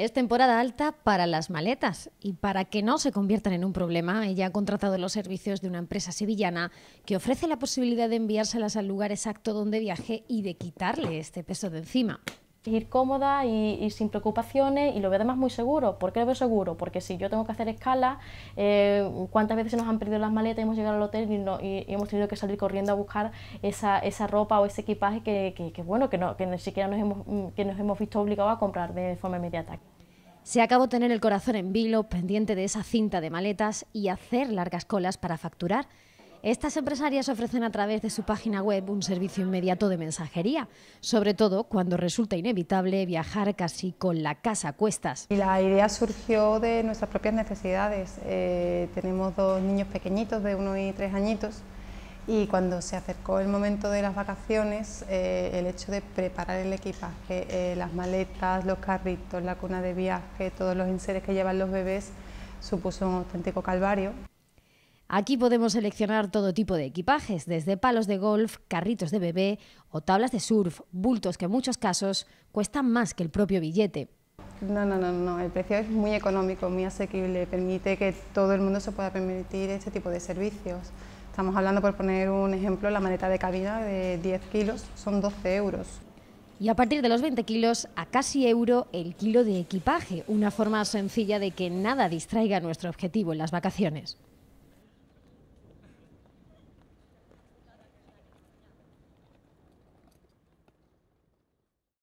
Es temporada alta para las maletas y para que no se conviertan en un problema, ella ha contratado los servicios de una empresa sevillana que ofrece la posibilidad de enviárselas al lugar exacto donde viaje y de quitarle este peso de encima. Ir cómoda y, sin preocupaciones y lo veo además muy seguro. ¿Por qué lo veo seguro? Porque si yo tengo que hacer escala, eh, ¿cuántas veces nos han perdido las maletas y hemos llegado al hotel y, hemos tenido que salir corriendo a buscar esa, esa ropa o ese equipaje que, bueno, que, no, ni siquiera nos hemos, que nos hemos visto obligados a comprar de forma inmediata? Se acabó tener el corazón en vilo, pendiente de esa cinta de maletas y hacer largas colas para facturar. Estas empresarias ofrecen a través de su página web un servicio inmediato de mensajería, sobre todo cuando resulta inevitable viajar casi con la casa a cuestas. Y la idea surgió de nuestras propias necesidades. Eh, tenemos dos niños pequeñitos de uno y tres añitos y cuando se acercó el momento de las vacaciones, eh, el hecho de preparar el equipaje, eh, las maletas, los carritos, la cuna de viaje, todos los inseres que llevan los bebés, supuso un auténtico calvario. Aquí podemos seleccionar todo tipo de equipajes, desde palos de golf, carritos de bebé o tablas de surf, bultos que en muchos casos cuestan más que el propio billete. No, no, no, no, el precio es muy económico, muy asequible, permite que todo el mundo se pueda permitir este tipo de servicios. Estamos hablando, por poner un ejemplo, la maleta de cabina de 10 kilos son 12 euros. Y a partir de los 20 kilos a casi euro el kilo de equipaje, una forma sencilla de que nada distraiga nuestro objetivo en las vacaciones.